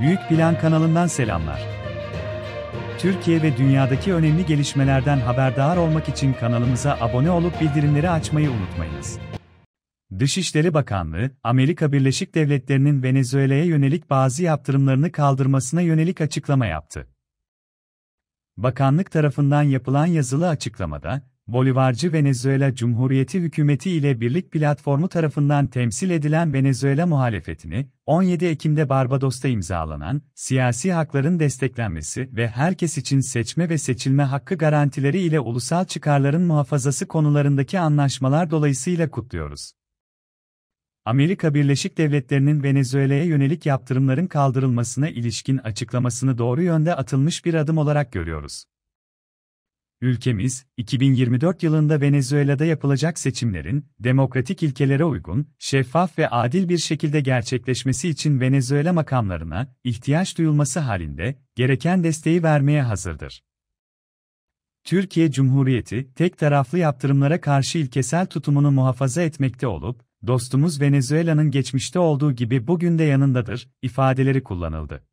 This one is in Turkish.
Büyük Plan kanalından selamlar. Türkiye ve dünyadaki önemli gelişmelerden haberdar olmak için kanalımıza abone olup bildirimleri açmayı unutmayınız. Dışişleri Bakanlığı, Amerika Birleşik Devletleri'nin Venezuela'ya yönelik bazı yaptırımlarını kaldırmasına yönelik açıklama yaptı. Bakanlık tarafından yapılan yazılı açıklamada, Bolivarcı Venezuela Cumhuriyeti hükümeti ile Birlik Platformu tarafından temsil edilen Venezuela muhalefetini, 17 Ekim'de Barbados'ta imzalanan siyasi hakların desteklenmesi ve herkes için seçme ve seçilme hakkı garantileri ile ulusal çıkarların muhafazası konularındaki anlaşmalar dolayısıyla kutluyoruz. Amerika Birleşik Devletleri'nin Venezuela'ya yönelik yaptırımların kaldırılmasına ilişkin açıklamasını doğru yönde atılmış bir adım olarak görüyoruz ülkemiz, 2024 yılında Venezuela'da yapılacak seçimlerin, demokratik ilkelere uygun, şeffaf ve adil bir şekilde gerçekleşmesi için Venezuela makamlarına, ihtiyaç duyulması halinde, gereken desteği vermeye hazırdır. Türkiye Cumhuriyeti, tek taraflı yaptırımlara karşı ilkesel tutumunu muhafaza etmekte olup, dostumuz Venezuela'nın geçmişte olduğu gibi bugün de yanındadır, ifadeleri kullanıldı.